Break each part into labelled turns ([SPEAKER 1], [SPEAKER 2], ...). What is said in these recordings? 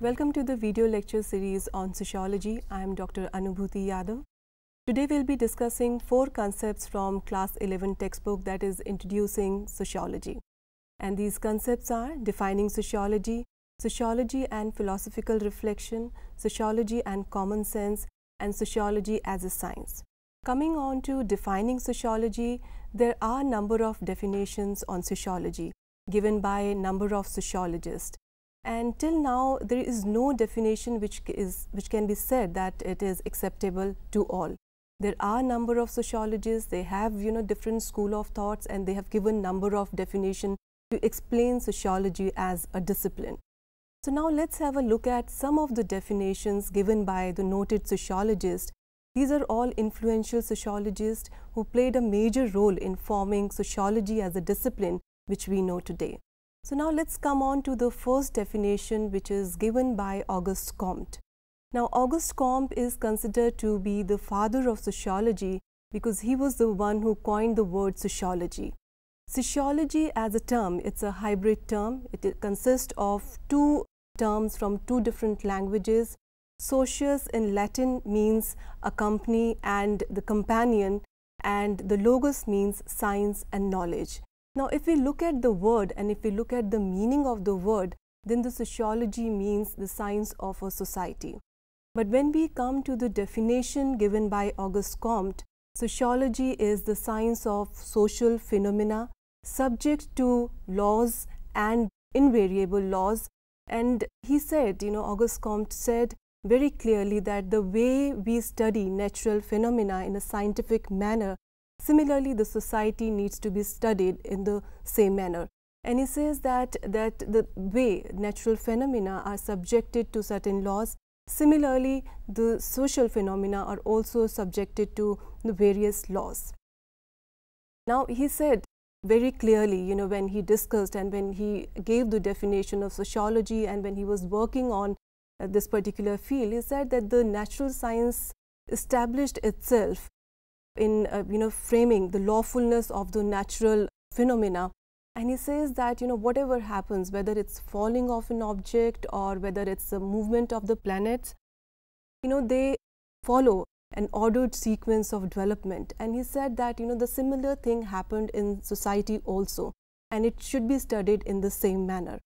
[SPEAKER 1] Welcome to the video lecture series on sociology. I am Dr. Anubhuti Yadav. Today we'll be discussing four concepts from class 11 textbook that is introducing sociology. And these concepts are defining sociology, sociology and philosophical reflection, sociology and common sense, and sociology as a science. Coming on to defining sociology, there are a number of definitions on sociology given by a number of sociologists and till now there is no definition which is which can be said that it is acceptable to all there are number of sociologists they have you know different school of thoughts and they have given number of definition to explain sociology as a discipline so now let's have a look at some of the definitions given by the noted sociologist these are all influential sociologists who played a major role in forming sociology as a discipline which we know today so now let's come on to the first definition which is given by Auguste Comte. Now Auguste Comte is considered to be the father of sociology because he was the one who coined the word sociology. Sociology as a term, it's a hybrid term. It consists of two terms from two different languages. Socius in Latin means a company and the companion and the logos means science and knowledge. Now, if we look at the word and if we look at the meaning of the word, then the sociology means the science of a society. But when we come to the definition given by Auguste Comte, sociology is the science of social phenomena subject to laws and invariable laws. And he said, you know, Auguste Comte said very clearly that the way we study natural phenomena in a scientific manner Similarly, the society needs to be studied in the same manner. And he says that, that the way natural phenomena are subjected to certain laws, similarly, the social phenomena are also subjected to the various laws. Now, he said very clearly, you know, when he discussed and when he gave the definition of sociology and when he was working on uh, this particular field, he said that the natural science established itself in uh, you know framing the lawfulness of the natural phenomena and he says that you know whatever happens whether it's falling of an object or whether it's the movement of the planets you know they follow an ordered sequence of development and he said that you know the similar thing happened in society also and it should be studied in the same manner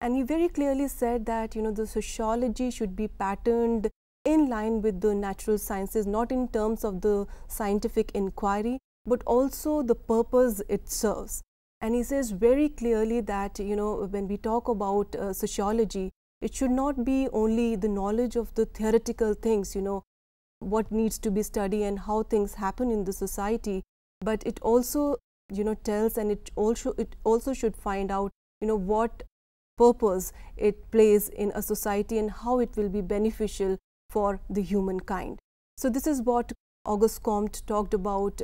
[SPEAKER 1] and he very clearly said that you know the sociology should be patterned in line with the natural sciences, not in terms of the scientific inquiry, but also the purpose it serves. And he says very clearly that, you know, when we talk about uh, sociology, it should not be only the knowledge of the theoretical things, you know, what needs to be studied and how things happen in the society, but it also, you know, tells and it also, it also should find out, you know, what purpose it plays in a society and how it will be beneficial for the humankind. So this is what Auguste Comte talked about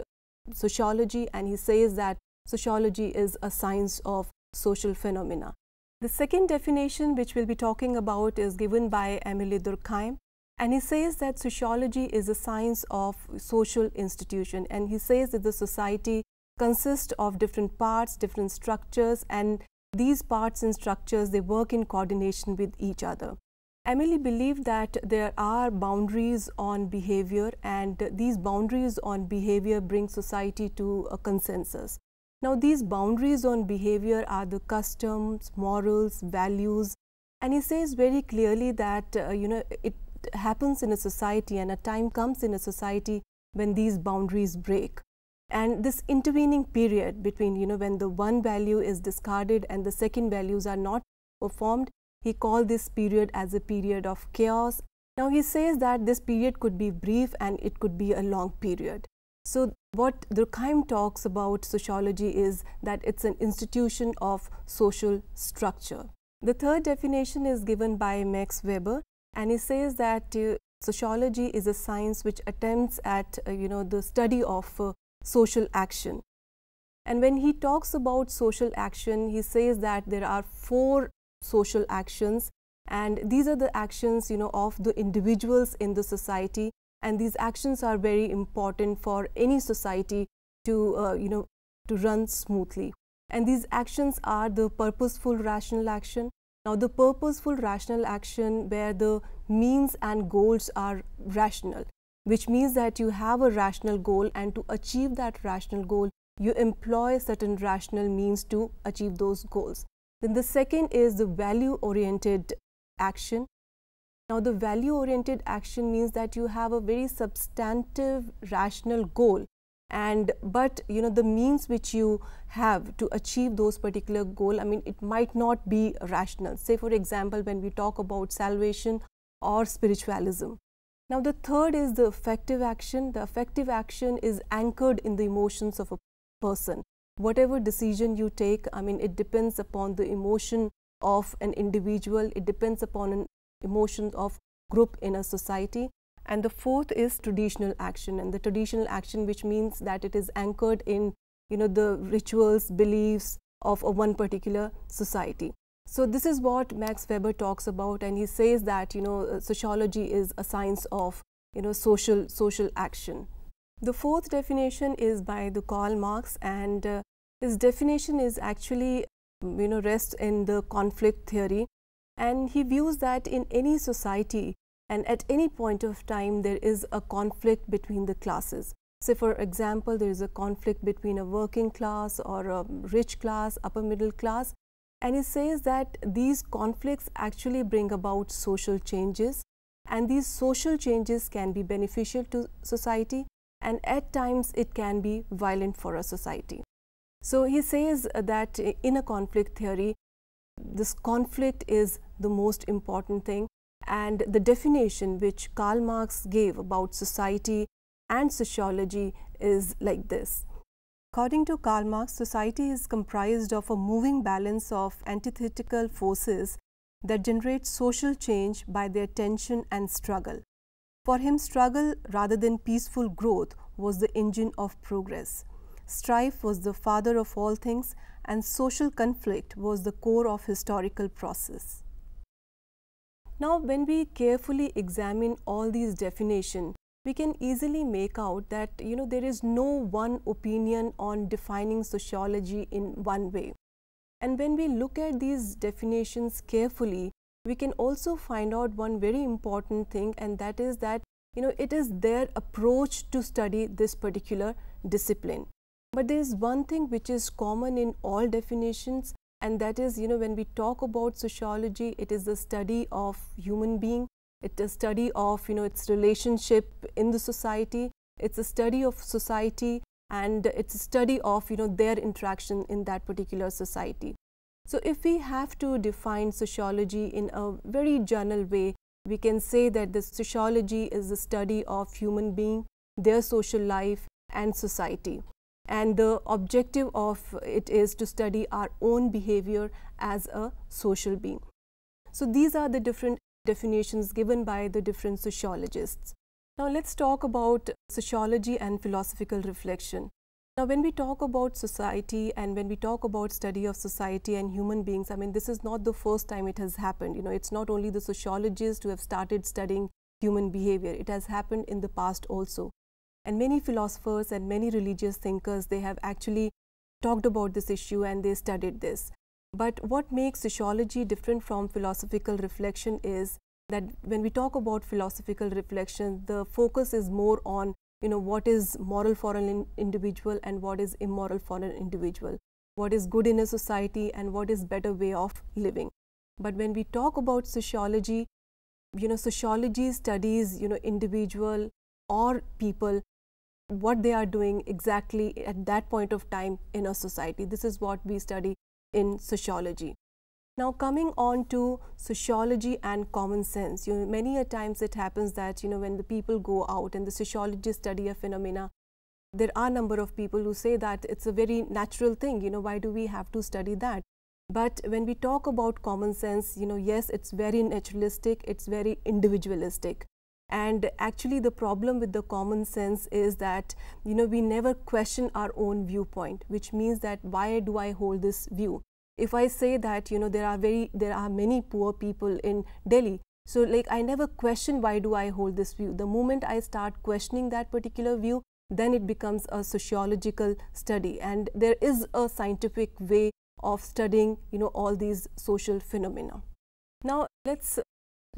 [SPEAKER 1] sociology and he says that sociology is a science of social phenomena. The second definition which we'll be talking about is given by Emile Durkheim and he says that sociology is a science of social institution and he says that the society consists of different parts, different structures and these parts and structures they work in coordination with each other. Emily believed that there are boundaries on behavior and these boundaries on behavior bring society to a consensus. Now these boundaries on behavior are the customs, morals, values and he says very clearly that uh, you know it happens in a society and a time comes in a society when these boundaries break and this intervening period between you know when the one value is discarded and the second values are not performed he called this period as a period of chaos. Now he says that this period could be brief and it could be a long period. So what Durkheim talks about sociology is that it's an institution of social structure. The third definition is given by Max Weber and he says that uh, sociology is a science which attempts at uh, you know the study of uh, social action. And when he talks about social action, he says that there are four social actions and these are the actions you know of the individuals in the society and these actions are very important for any society to uh, you know to run smoothly and these actions are the purposeful rational action now the purposeful rational action where the means and goals are rational which means that you have a rational goal and to achieve that rational goal you employ certain rational means to achieve those goals then the second is the value oriented action. Now, the value oriented action means that you have a very substantive rational goal and but you know the means which you have to achieve those particular goal i mean it might not be rational say for example when we talk about salvation or spiritualism now the third is the affective action the affective action is anchored in the emotions of a person whatever decision you take, I mean, it depends upon the emotion of an individual, it depends upon an emotion of group in a society. And the fourth is traditional action, and the traditional action, which means that it is anchored in, you know, the rituals, beliefs of, a one particular society. So this is what Max Weber talks about, and he says that you know uh, sociology is a science of you know social social action. The fourth definition is by the Karl Marx and uh, his definition is actually you know rests in the conflict theory and he views that in any society and at any point of time there is a conflict between the classes. Say for example there is a conflict between a working class or a rich class, upper middle class and he says that these conflicts actually bring about social changes and these social changes can be beneficial to society and at times it can be violent for a society. So he says that in a conflict theory, this conflict is the most important thing and the definition which Karl Marx gave about society and sociology is like this. According to Karl Marx, society is comprised of a moving balance of antithetical forces that generate social change by their tension and struggle. For him, struggle rather than peaceful growth was the engine of progress. Strife was the father of all things and social conflict was the core of historical process. Now, when we carefully examine all these definitions, we can easily make out that you know there is no one opinion on defining sociology in one way. And when we look at these definitions carefully, we can also find out one very important thing and that is that you know it is their approach to study this particular discipline but there is one thing which is common in all definitions and that is you know when we talk about sociology it is the study of human being it's a study of you know its relationship in the society it's a study of society and it's a study of you know their interaction in that particular society so if we have to define sociology in a very general way, we can say that the sociology is the study of human being, their social life and society. And the objective of it is to study our own behavior as a social being. So these are the different definitions given by the different sociologists. Now let's talk about sociology and philosophical reflection. Now, when we talk about society and when we talk about study of society and human beings, I mean, this is not the first time it has happened. You know, it's not only the sociologists who have started studying human behavior. It has happened in the past also. And many philosophers and many religious thinkers, they have actually talked about this issue and they studied this. But what makes sociology different from philosophical reflection is that when we talk about philosophical reflection, the focus is more on you know, what is moral for an in individual and what is immoral for an individual, what is good in a society and what is better way of living. But when we talk about sociology, you know, sociology studies, you know, individual or people, what they are doing exactly at that point of time in a society. This is what we study in sociology. Now coming on to sociology and common sense, you know, many a times it happens that you know when the people go out and the sociologists study a phenomena, there are a number of people who say that it's a very natural thing. You know why do we have to study that? But when we talk about common sense, you know yes, it's very naturalistic, it's very individualistic, and actually the problem with the common sense is that you know we never question our own viewpoint, which means that why do I hold this view? if I say that, you know, there are very, there are many poor people in Delhi, so like I never question why do I hold this view. The moment I start questioning that particular view, then it becomes a sociological study. And there is a scientific way of studying, you know, all these social phenomena. Now let's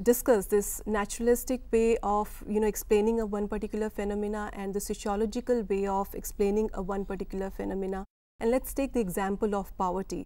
[SPEAKER 1] discuss this naturalistic way of, you know, explaining a one particular phenomena and the sociological way of explaining a one particular phenomena. And let's take the example of poverty.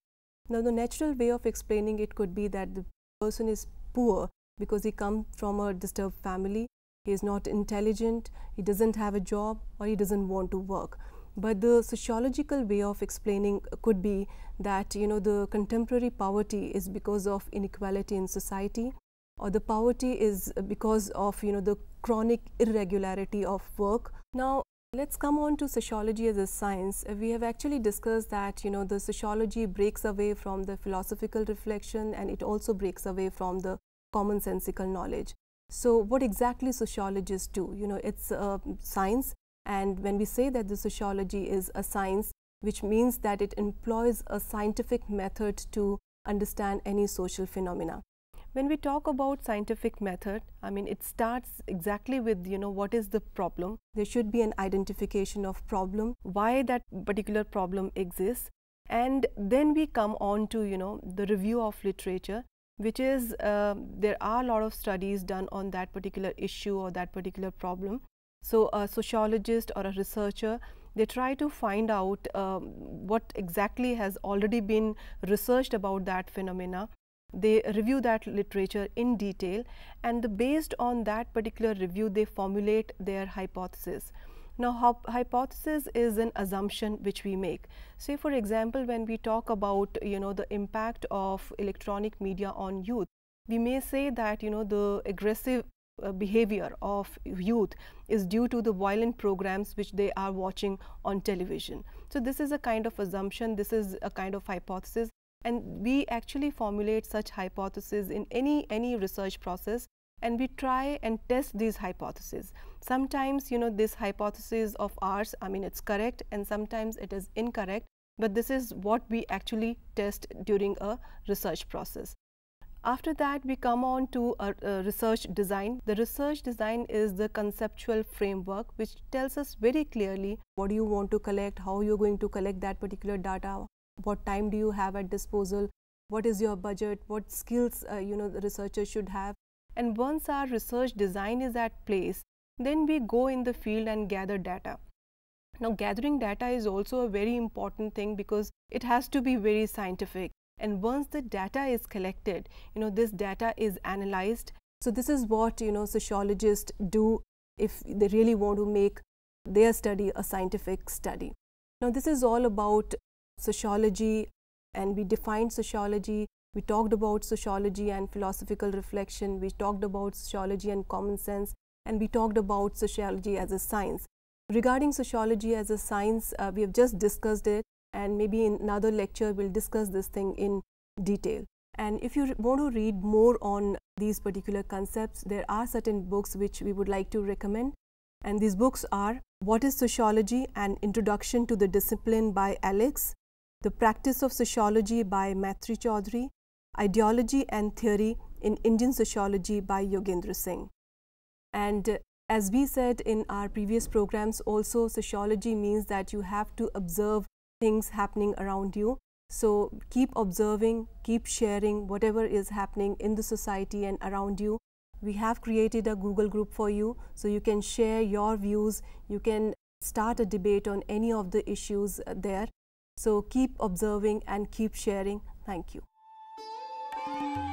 [SPEAKER 1] Now, the natural way of explaining it could be that the person is poor because he comes from a disturbed family, he is not intelligent, he doesn't have a job, or he doesn't want to work. But the sociological way of explaining could be that you know the contemporary poverty is because of inequality in society, or the poverty is because of you know the chronic irregularity of work. Now, Let's come on to sociology as a science. we have actually discussed that, you know, the sociology breaks away from the philosophical reflection and it also breaks away from the commonsensical knowledge. So what exactly sociologists do? You know, it's a uh, science and when we say that the sociology is a science, which means that it employs a scientific method to understand any social phenomena when we talk about scientific method i mean it starts exactly with you know what is the problem there should be an identification of problem why that particular problem exists and then we come on to you know the review of literature which is uh, there are a lot of studies done on that particular issue or that particular problem so a sociologist or a researcher they try to find out um, what exactly has already been researched about that phenomena they review that literature in detail and based on that particular review, they formulate their hypothesis. Now, hypothesis is an assumption which we make. Say, for example, when we talk about, you know, the impact of electronic media on youth, we may say that, you know, the aggressive uh, behavior of youth is due to the violent programs which they are watching on television. So this is a kind of assumption, this is a kind of hypothesis and we actually formulate such hypotheses in any, any research process and we try and test these hypotheses. Sometimes, you know, this hypothesis of ours, I mean, it's correct and sometimes it is incorrect, but this is what we actually test during a research process. After that, we come on to a, a research design. The research design is the conceptual framework which tells us very clearly what you want to collect, how you're going to collect that particular data, what time do you have at disposal, what is your budget, what skills uh, you know the researcher should have. And once our research design is at place, then we go in the field and gather data. Now gathering data is also a very important thing because it has to be very scientific. And once the data is collected, you know, this data is analyzed. So this is what, you know, sociologists do if they really want to make their study a scientific study. Now this is all about sociology and we defined sociology we talked about sociology and philosophical reflection we talked about sociology and common sense and we talked about sociology as a science regarding sociology as a science uh, we have just discussed it and maybe in another lecture we'll discuss this thing in detail and if you want to read more on these particular concepts there are certain books which we would like to recommend and these books are what is sociology an introduction to the discipline by alex the Practice of Sociology by Maitri Chaudhary, Ideology and Theory in Indian Sociology by Yogendra Singh. And uh, as we said in our previous programs, also sociology means that you have to observe things happening around you. So keep observing, keep sharing whatever is happening in the society and around you. We have created a Google group for you so you can share your views, you can start a debate on any of the issues uh, there so keep observing and keep sharing. Thank you.